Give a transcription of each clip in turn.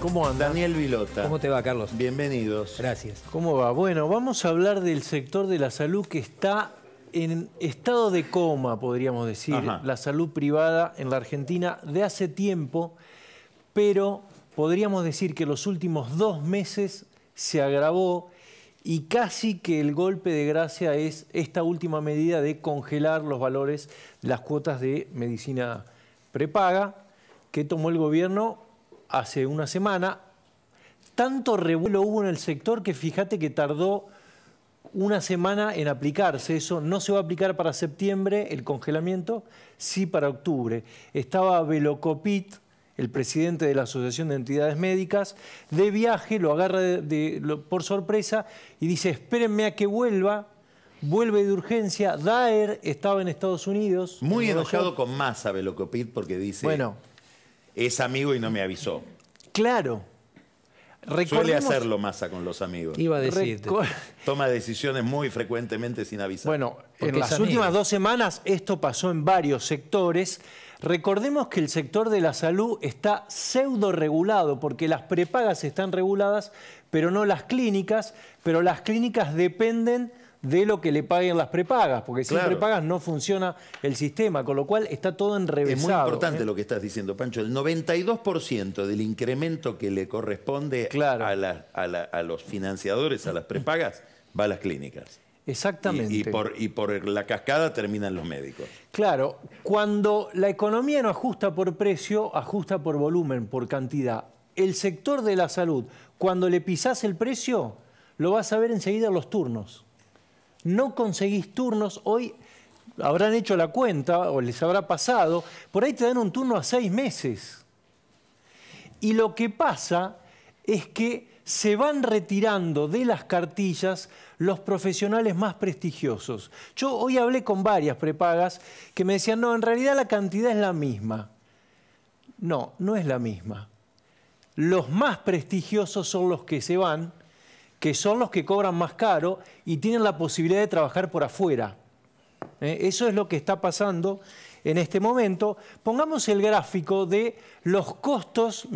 ¿Cómo anda? Daniel Vilota. ¿Cómo te va, Carlos? Bienvenidos. Gracias. ¿Cómo va? Bueno, vamos a hablar del sector de la salud que está en estado de coma, podríamos decir, la salud privada en la Argentina de hace tiempo, pero podríamos decir que los últimos dos meses se agravó y casi que el golpe de gracia es esta última medida de congelar los valores, las cuotas de medicina prepaga que tomó el gobierno hace una semana, tanto revuelo hubo en el sector que fíjate que tardó una semana en aplicarse eso. No se va a aplicar para septiembre el congelamiento, sí para octubre. Estaba Velocopit, el presidente de la Asociación de Entidades Médicas, de viaje, lo agarra por sorpresa y dice, espérenme a que vuelva. Vuelve de urgencia. Daer estaba en Estados Unidos. Muy enojado con Massa Velocopit porque dice... Bueno, es amigo y no me avisó. Claro. Suele hacerlo masa con los amigos. Iba a decirte. Toma decisiones muy frecuentemente sin avisar. Bueno, en las últimas dos semanas esto pasó en varios sectores. Recordemos que el sector de la salud está pseudo regulado porque las prepagas están reguladas, pero no las clínicas, pero las clínicas dependen de lo que le paguen las prepagas, porque sin prepagas no funciona el sistema, con lo cual está todo en enrevesado. Es muy importante ¿eh? lo que estás diciendo, Pancho. El 92% del incremento que le corresponde a, los financiadores, a las prepagas, va a las clínicas. Exactamente. Y, por, la cascada terminan los médicos. Claro, cuando la economía no ajusta por precio, ajusta por volumen, por cantidad. El sector de la salud, cuando le pisas el precio, lo vas a ver enseguida en los turnos no conseguís turnos, hoy habrán hecho la cuenta o les habrá pasado, por ahí te dan un turno a seis meses. Y lo que pasa es que se van retirando de las cartillas los profesionales más prestigiosos. Yo hoy hablé con varias prepagas que me decían, no, en realidad la cantidad es la misma. No, no es la misma. Los más prestigiosos son los que se van que son los que cobran más caro y tienen la posibilidad de trabajar por afuera. ¿Eh? Eso es lo que está pasando en este momento. Pongamos el gráfico de los costos.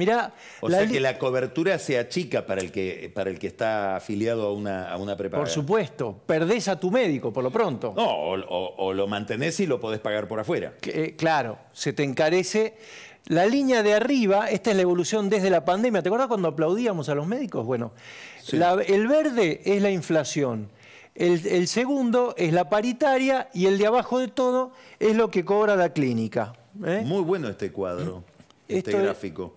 o sea que la cobertura se achica para el que, para el que está afiliado a una, a una Por supuesto, perdés a tu médico por lo pronto. No, o, lo mantenés y lo podés pagar por afuera. Eh, claro, se te encarece la línea de arriba, esta es la evolución desde la pandemia. ¿Te acuerdas cuando aplaudíamos a los médicos? Bueno, el verde es la inflación. El, segundo es la paritaria y el de abajo de todo es lo que cobra la clínica. ¿eh? Muy bueno este cuadro, este gráfico.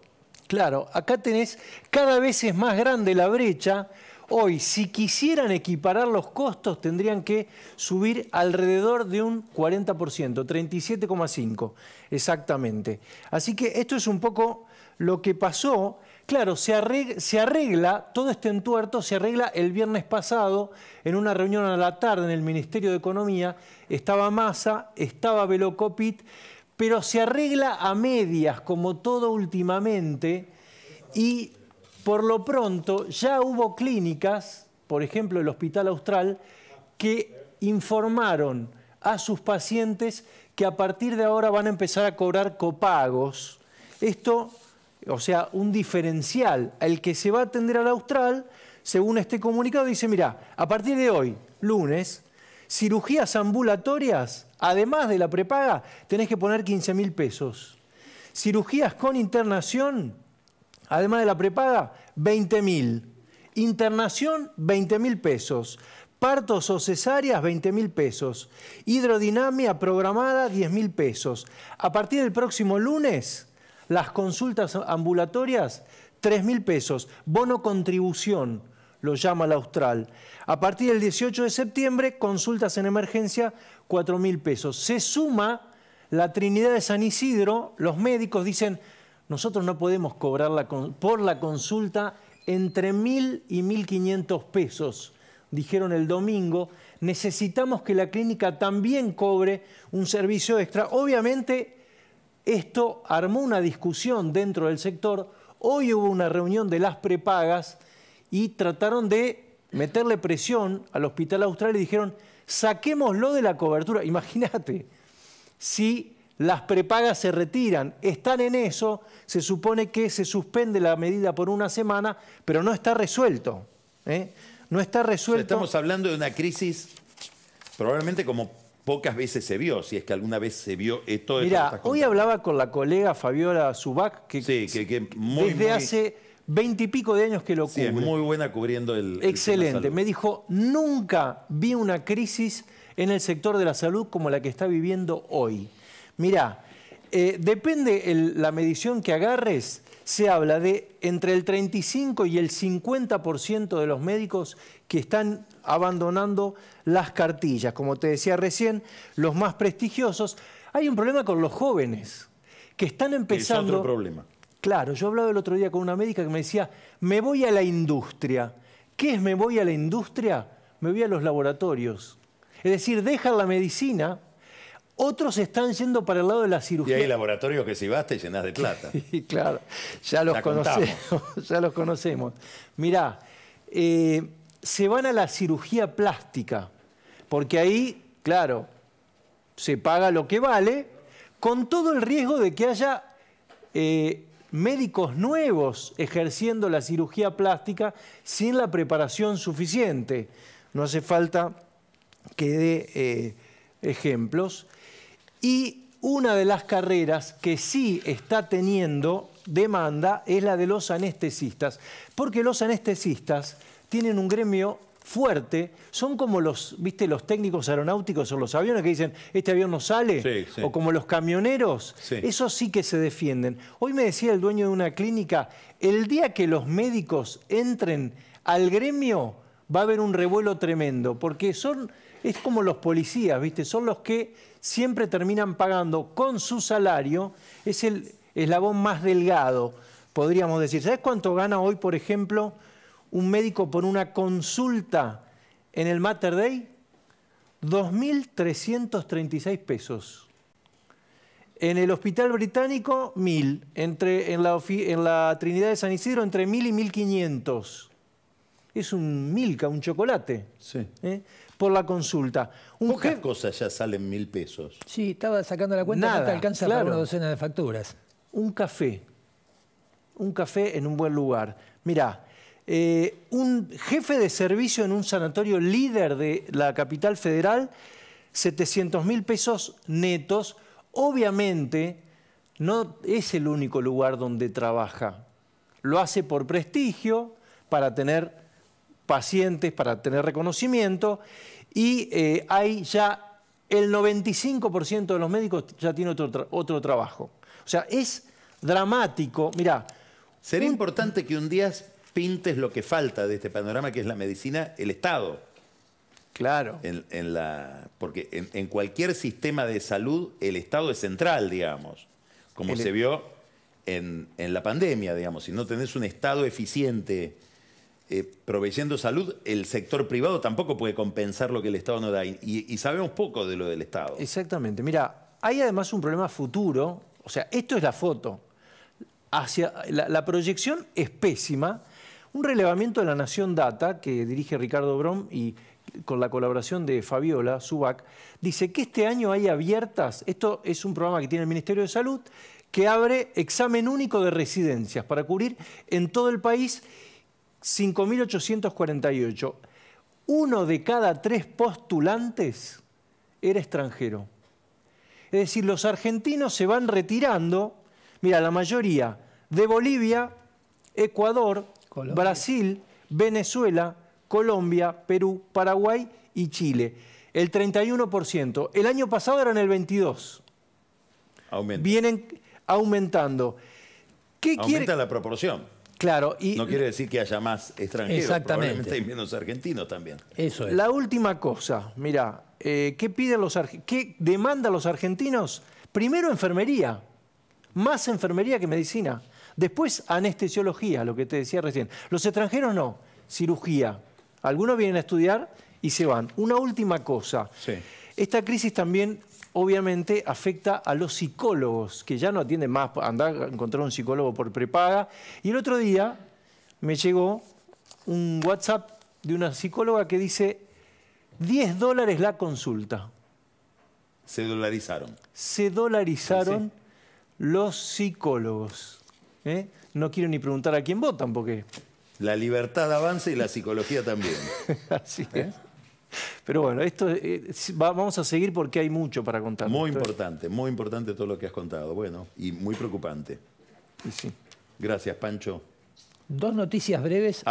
claro, acá tenés, cada vez es más grande la brecha Hoy, si quisieran equiparar los costos, tendrían que subir alrededor de un 40%, 37,5% exactamente. Así que esto es un poco lo que pasó. Claro, se arregla, todo este entuerto se arregla el viernes pasado en una reunión a la tarde en el Ministerio de Economía. Estaba Massa, estaba Velocopit, pero se arregla a medias, como todo últimamente, y por lo pronto, ya hubo clínicas, por ejemplo el Hospital Austral, que informaron a sus pacientes que a partir de ahora van a empezar a cobrar copagos. Esto, o sea, un diferencial. El que se va a atender al Austral, según este comunicado, dice, mira, a partir de hoy, lunes, cirugías ambulatorias, además de la prepaga, tenés que poner 15 mil pesos. Cirugías con internación, Además de la prepaga, 20 mil. Internación, 20 mil pesos. Partos o cesáreas, 20 mil pesos. Hidrodinamia programada, 10 mil pesos. A partir del próximo lunes, las consultas ambulatorias, 3 mil pesos. Bono contribución, lo llama la Austral. A partir del 18 de septiembre, consultas en emergencia, 4 mil pesos. Se suma la Trinidad de San Isidro, los médicos dicen nosotros no podemos cobrar por la consulta entre 1.000 y 1.500 pesos, dijeron el domingo. Necesitamos que la clínica también cobre un servicio extra. Obviamente, esto armó una discusión dentro del sector. Hoy hubo una reunión de las prepagas y trataron de meterle presión al Hospital Austral y dijeron, saquémoslo de la cobertura. Imagínate, si las prepagas se retiran, están en eso, se supone que se suspende la medida por una semana, pero no está resuelto. ¿eh? No está resuelto. estamos hablando de una crisis probablemente como pocas veces se vio, si es que alguna vez se vio esto. Mira, hoy hablaba con la colega Fabiola Subac que, sí, que, muy, desde hace veintipico de años que lo cubre. muy buena cubriendo el. Excelente. Me dijo, nunca vi una crisis en el sector de la salud como la que está viviendo hoy. Mirá, eh, depende la medición que agarres, se habla de entre el 35 y el 50% de los médicos que están abandonando las cartillas. Como te decía recién, los más prestigiosos. Hay un problema con los jóvenes que están empezando... Es otro problema. Claro, yo hablaba el otro día con una médica que me decía, me voy a la industria. ¿Qué es me voy a la industria? Me voy a los laboratorios. Es decir, deja la medicina otros están yendo para el lado de la cirugía. Y hay laboratorios que si vas te llenas de plata. Sí, claro, ya los, conocemos, ya los conocemos. Mirá, eh, se van a la cirugía plástica, porque ahí, claro, se paga lo que vale, con todo el riesgo de que haya eh, médicos nuevos ejerciendo la cirugía plástica sin la preparación suficiente. No hace falta que dé eh, ejemplos. Y una de las carreras que sí está teniendo demanda es la de los anestesistas, porque los anestesistas tienen un gremio fuerte, son como los, ¿viste? los técnicos aeronáuticos o los aviones que dicen, este avión no sale, o como los camioneros, eso esos sí que se defienden. Hoy me decía el dueño de una clínica, el día que los médicos entren al gremio va a haber un revuelo tremendo, porque son es como los policías, ¿viste? Son los que siempre terminan pagando con su salario, es el eslabón más delgado, podríamos decir. ¿Sabes cuánto gana hoy, por ejemplo, un médico por una consulta en el Mater Day? 2.336 pesos. En el Hospital Británico, 1.000. Entre, en, la, en la Trinidad de San Isidro, entre 1.000 y 1.500. Es un milka, un chocolate. Sí. ¿Eh? por la consulta. Un Pocas cosas ya salen mil pesos. Sí, estaba sacando la cuenta, Nada, no te alcanza una docena de facturas. Un café, un café en un buen lugar. Mirá, eh, un jefe de servicio en un sanatorio líder de la capital federal, 700 mil pesos netos, obviamente no es el único lugar donde trabaja. Lo hace por prestigio, para tener pacientes para tener reconocimiento y eh, hay ya el 95% de los médicos ya tiene otro, otro trabajo. O sea, es dramático. Mirá. Sería importante que un día pintes lo que falta de este panorama, que es la medicina, el Estado. Claro. En, la, porque en, cualquier sistema de salud el Estado es central, digamos, como se vio en, en, la pandemia, digamos. Si no tenés un Estado eficiente eh, proveyendo salud, el sector privado tampoco puede compensar lo que el Estado no da. Y, sabemos poco de lo del Estado. Exactamente. Mira, hay además un problema futuro. O sea, esto es la foto. Hacia, la, la proyección es pésima. Un relevamiento de la Nación Data que dirige Ricardo Brom y con la colaboración de Fabiola Subac, dice que este año hay abiertas, esto es un programa que tiene el Ministerio de Salud, que abre examen único de residencias para cubrir en todo el país 5.848, uno de cada tres postulantes era extranjero. Es decir, los argentinos se van retirando, mira, la mayoría, de Bolivia, Ecuador, Brasil, Venezuela, Colombia, Perú, Paraguay y Chile. El 31%. El año pasado eran el 22%. Vienen aumentando. ¿Qué Aumenta la proporción. Claro, y no quiere decir que haya más extranjeros, exactamente. hay menos argentinos también. Eso es. La última cosa, mira, eh, ¿qué piden los qué demandan los argentinos? Primero enfermería, más enfermería que medicina. Después anestesiología, lo que te decía recién. Los extranjeros no, cirugía. Algunos vienen a estudiar y se van. Una última cosa. Sí. Esta crisis también obviamente afecta a los psicólogos, que ya no atienden más, andar a encontrar un psicólogo por prepaga. Y el otro día me llegó un WhatsApp de una psicóloga que dice, 10 dólares la consulta. Se dolarizaron. Se dolarizaron los psicólogos. ¿eh? No quiero ni preguntar a quién votan, porque... La libertad avanza y la psicología también. Así ¿Eh? Pero bueno, esto eh, vamos a seguir porque hay mucho para contar. Muy importante, muy importante todo lo que has contado, bueno, y muy preocupante. Gracias, Pancho. Dos noticias breves.